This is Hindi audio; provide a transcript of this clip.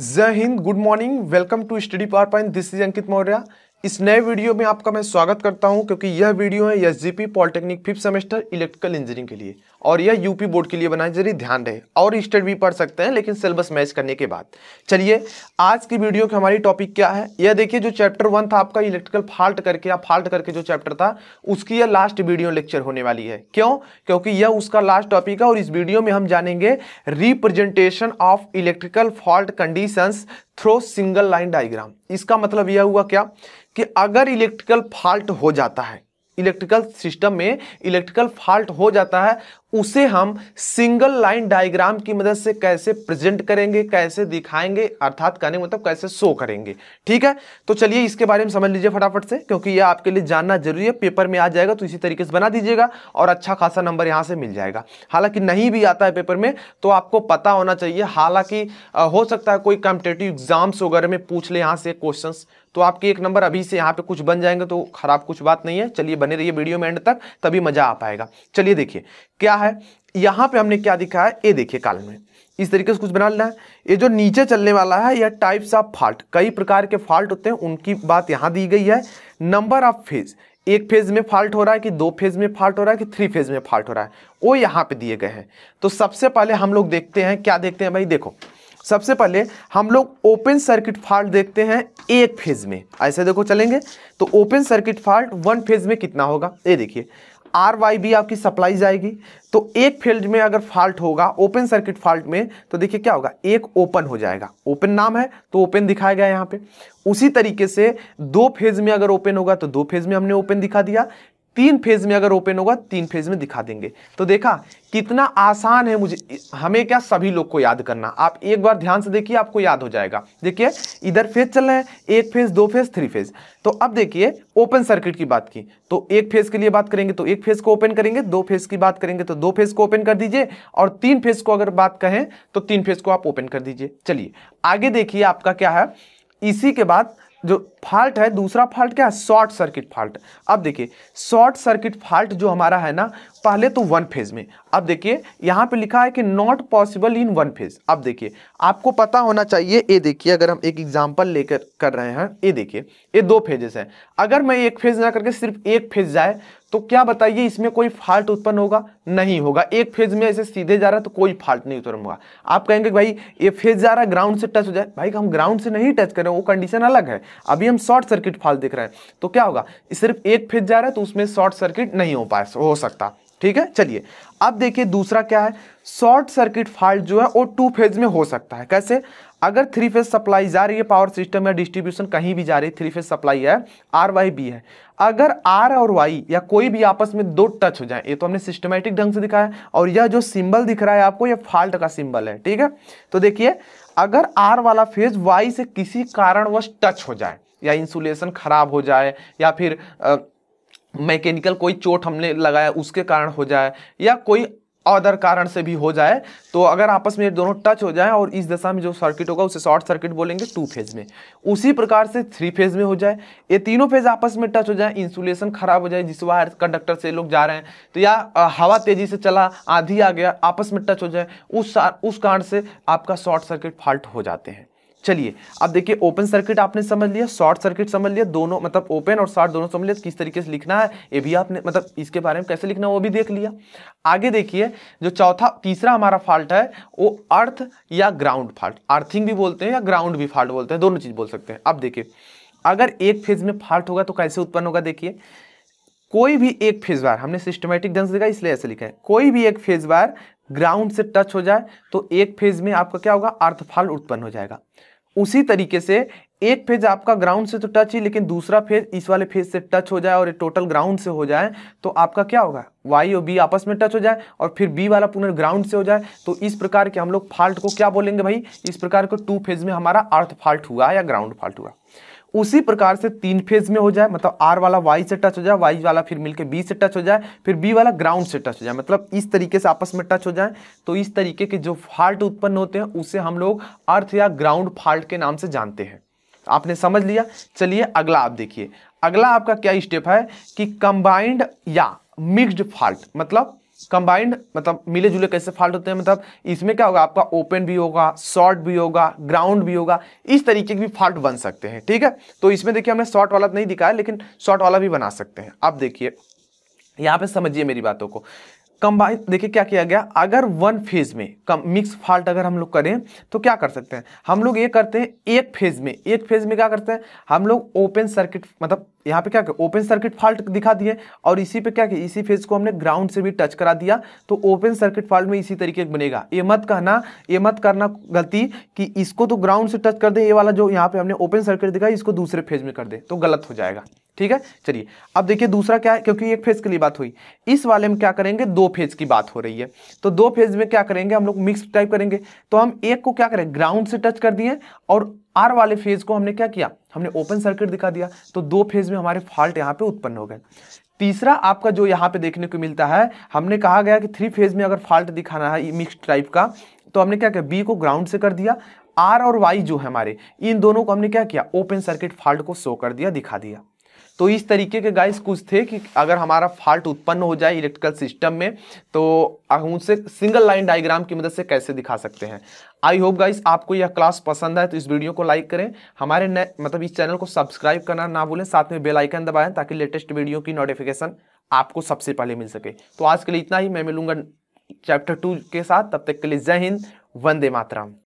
Zahin, good morning. Welcome to Study PowerPoint. This is Ankit Maurya. इस नए वीडियो में आपका मैं स्वागत करता हूं क्योंकि यह वीडियो है S G polytechnic fifth semester electrical engineering के लिए और यह यूपी बोर्ड के लिए बनाए जरिए ध्यान रहे और स्टेट भी पढ़ सकते हैं लेकिन सिलेबस मैच करने के बाद चलिए आज की वीडियो की हमारी टॉपिक क्या है यह देखिए जो चैप्टर वन था आपका इलेक्ट्रिकल फॉल्ट करके या फॉल्ट करके जो चैप्टर था उसकी यह लास्ट वीडियो लेक्चर होने वाली है क्यों क्योंकि यह उसका लास्ट टॉपिक है और इस वीडियो में हम जानेंगे representation of electrical fault conditions through single line diagram इसका मतलब यह हुआ क्या कि अगर इलेक्ट्रिकल फॉल्ट हो जाता है इलेक्ट्रिकल सिस्टम में इलेक्ट्रिकल फॉल्ट हो जाता है उसे हम सिंगल लाइन डायग्राम की मदद से कैसे प्रेजेंट करेंगे कैसे दिखाएंगे अर्थात कहने मतलब कैसे शो करेंगे ठीक है तो चलिए इसके बारे में समझ लीजिए फटाफट से क्योंकि यह आपके लिए जानना जरूरी है पेपर में आ जाएगा तो इसी तरीके से बना दीजिएगा और अच्छा खासा नंबर यहाँ से मिल जाएगा हालांकि नहीं भी आता है पेपर में तो आपको पता होना चाहिए हालांकि हो सकता है कोई कॉम्पिटेटिव एग्जाम्स वगैरह में पूछ ले यहाँ से क्वेश्चन तो आपके एक नंबर अभी से यहाँ पे कुछ बन जाएंगे तो खराब कुछ बात नहीं है चलिए बने रहिए वीडियो में एंड तक तभी मजा आ पाएगा चलिए देखिए क्या है यहाँ पे हमने क्या दिखा है ये देखिए काल में इस तरीके से कुछ बना लेना है ये जो नीचे चलने वाला है यह टाइप्स ऑफ फॉल्ट कई प्रकार के फॉल्ट होते हैं उनकी बात यहाँ दी गई है नंबर ऑफ फेज एक फेज में फॉल्ट हो रहा है कि दो फेज में फॉल्ट हो रहा है कि थ्री फेज में फॉल्ट हो रहा है वो यहाँ पे दिए गए हैं तो सबसे पहले हम लोग देखते हैं क्या देखते हैं भाई देखो सबसे पहले हम लोग ओपन सर्किट फॉल्ट देखते हैं एक फेज में ऐसे देखो चलेंगे तो open circuit fault one phase में कितना होगा ये देखिए आर वाई बी आपकी सप्लाई जाएगी तो एक फील्ड में अगर फॉल्ट होगा ओपन सर्किट फॉल्ट में तो देखिए क्या होगा एक ओपन हो जाएगा ओपन नाम है तो ओपन दिखाया गया यहाँ पे उसी तरीके से दो फेज में अगर ओपन होगा तो दो फेज में हमने ओपन दिखा दिया तीन फेज में अगर ओपन होगा तीन फेज में दिखा देंगे तो देखा कितना आसान है मुझे हमें क्या सभी लोग को याद करना आप एक बार ध्यान से देखिए आपको याद हो जाएगा देखिए इधर फेज चल रहे हैं एक फेज दो फेज थ्री फेज तो अब देखिए ओपन सर्किट की बात की तो एक फेज के लिए बात करेंगे तो एक फेज को ओपन करेंगे दो फेज की बात करेंगे तो दो फेज को ओपन कर दीजिए और तीन फेज को अगर बात कहें तो तीन फेज को आप ओपन कर दीजिए चलिए आगे देखिए आपका क्या है इसी के बाद जो फॉल्ट है दूसरा फॉल्ट क्या है शॉर्ट सर्किट फॉल्ट अब देखिए शॉर्ट सर्किट फॉल्ट जो हमारा है ना पहले तो वन फेज में अब देखिए यहाँ पे लिखा है कि not possible in one phase अब देखिए आपको पता होना चाहिए ये देखिए अगर हम एक एग्जाम्पल लेकर कर रहे हैं ये देखिए ये दो फेजेस हैं अगर मैं एक फेज ना करके सिर्फ एक फेज जाए तो क्या बताइए इसमें कोई फॉल्ट उत्पन्न होगा नहीं होगा एक फेज में ऐसे सीधे जा रहा तो कोई फॉल्ट नहीं उत्पन्न होगा आप कहेंगे भाई ये फेज जा रहा ग्राउंड से टच हो जाए भाई हम ग्राउंड से नहीं टच कर रहे हैं वो कंडीशन अलग है अभी हम शॉर्ट सर्किट फॉल्ट देख रहे हैं तो क्या होगा सिर्फ एक फेज जा रहा है तो उसमें शॉर्ट सर्किट नहीं हो पाए हो सकता ठीक है चलिए अब देखिए दूसरा क्या है शॉर्ट सर्किट फॉल्ट जो है वो टू फेज में हो सकता है कैसे अगर थ्री फेज सप्लाई जा रही है पावर सिस्टम या डिस्ट्रीब्यूशन कहीं भी जा रही है थ्री फेज सप्लाई है आर वाई बी है अगर आर और वाई या कोई भी आपस में दो टच हो जाए ये तो हमने सिस्टमेटिक ढंग से दिखाया है और यह जो सिंबल दिख रहा है आपको यह फॉल्ट का सिंबल है ठीक है तो देखिए अगर आर वाला फेज वाई से किसी कारणवश टच हो जाए या इंसुलेशन खराब हो जाए या फिर मैकेनिकल कोई चोट हमने लगाया उसके कारण हो जाए या कोई अदर कारण से भी हो जाए तो अगर आपस में दोनों टच हो जाए और इस दशा में जो सर्किट होगा उसे शॉर्ट सर्किट बोलेंगे टू फेज में उसी प्रकार से थ्री फेज में हो जाए ये तीनों फेज आपस में टच हो जाए इंसुलेशन खराब हो जाए जिस वायर कंडक्टर से लोग जा रहे हैं तो या हवा तेजी से चला आधी आ गया आपस में टच हो जाए उस उस कारण से आपका शॉर्ट सर्किट फॉल्ट हो जाते हैं चलिए अब देखिए ओपन सर्किट आपने समझ लिया शॉर्ट सर्किट समझ लिया दोनों मतलब ओपन और शॉर्ट दोनों समझ लिया किस तरीके से लिखना है ये भी आपने मतलब इसके बारे में कैसे लिखना है वो भी देख लिया आगे देखिए जो चौथा तीसरा हमारा फॉल्ट है वो अर्थ या ग्राउंड फॉल्ट अर्थिंग भी बोलते हैं या ग्राउंड भी फॉल्ट बोलते हैं दोनों चीज़ बोल सकते हैं अब देखिए अगर एक फेज में फॉल्ट होगा तो कैसे उत्पन्न होगा देखिए कोई भी एक फेज वायर हमने सिस्टमेटिक ढंग से लिखा इसलिए ऐसे लिखा है कोई भी एक फेज वायर ग्राउंड से टच हो जाए तो एक फेज में आपका क्या होगा फॉल्ट उत्पन्न हो जाएगा उसी तरीके से एक फेज आपका ग्राउंड से तो टच ही लेकिन दूसरा फेज इस वाले फेज से टच हो जाए और ये टोटल ग्राउंड से हो जाए तो आपका क्या होगा वाई और बी आपस में टच हो जाए और फिर बी वाला पुनर ग्राउंड से हो जाए तो इस प्रकार के हम लोग फॉल्ट को क्या बोलेंगे भाई इस प्रकार को टू फेज में हमारा अर्थ फॉल्ट हुआ या ग्राउंड फॉल्ट हुआ उसी प्रकार से तीन फेज में हो जाए मतलब आर वाला वाई से टच हो जाए वाई वाला फिर मिलकर बी से टच हो जाए फिर बी वाला ग्राउंड से टच हो जाए मतलब इस तरीके से आपस में टच हो जाए तो इस तरीके के जो फॉल्ट उत्पन्न होते हैं उसे हम लोग अर्थ या ग्राउंड फॉल्ट के नाम से जानते हैं आपने समझ लिया चलिए अगला आप देखिए अगला आपका क्या स्टेप है कि कंबाइंड या मिक्स्ड फॉल्ट मतलब कंबाइंड मतलब मिले जुले कैसे फॉल्ट होते हैं मतलब इसमें क्या होगा आपका ओपन भी होगा शॉर्ट भी होगा ग्राउंड भी होगा इस तरीके के भी फॉल्ट बन सकते हैं ठीक है तो इसमें देखिए हमने शॉर्ट वाला तो नहीं दिखाया लेकिन शॉर्ट वाला भी बना सकते हैं आप देखिए यहाँ पे समझिए मेरी बातों को कंबाइन देखिए क्या किया गया अगर वन फेज में कम मिक्स फॉल्ट अगर हम लोग करें तो क्या कर सकते हैं हम लोग ये करते हैं एक फेज में एक फेज में क्या करते हैं हम लोग ओपन सर्किट मतलब यहाँ पे क्या ओपन सर्किट फॉल्ट दिखा दिए और इसी पे क्या किया इसी फेज को हमने ग्राउंड से भी टच करा दिया तो ओपन सर्किट फॉल्ट में इसी तरीके बनेगा ये मत कहना ये मत करना गलती कि इसको तो ग्राउंड से टच कर दे ये वाला जो यहाँ पे हमने ओपन सर्किट दिखाई इसको दूसरे फेज में कर दे तो गलत हो जाएगा ठीक है चलिए अब देखिए दूसरा क्या है क्योंकि एक फेज के लिए बात हुई इस वाले में क्या करेंगे दो फेज की बात हो रही है तो दो फेज में क्या करेंगे हम लोग मिक्स टाइप करेंगे तो हम एक को क्या करें ग्राउंड से टच कर दिए और आर वाले फेज को हमने क्या किया हमने ओपन सर्किट दिखा दिया तो दो फेज में हमारे फॉल्ट यहाँ पे उत्पन्न हो गए तीसरा आपका जो यहाँ पे देखने को मिलता है हमने कहा गया कि थ्री फेज में अगर फॉल्ट दिखाना है मिक्स टाइप का तो हमने क्या किया बी को ग्राउंड से कर दिया आर और वाई जो है हमारे इन दोनों को हमने क्या किया ओपन सर्किट फॉल्ट को शो कर दिया दिखा दिया तो इस तरीके के गाइस कुछ थे कि अगर हमारा फॉल्ट उत्पन्न हो जाए इलेक्ट्रिकल सिस्टम में तो हम उनसे सिंगल लाइन डायग्राम की मदद से कैसे दिखा सकते हैं आई होप गाइस आपको यह क्लास पसंद आए तो इस वीडियो को लाइक करें हमारे मतलब इस चैनल को सब्सक्राइब करना ना भूलें साथ में बेल आइकन दबाएं ताकि लेटेस्ट वीडियो की नोटिफिकेशन आपको सबसे पहले मिल सके तो आज के लिए इतना ही मैं मिलूंगा चैप्टर टू के साथ तब तक के लिए जय हिंद वंदे मातरम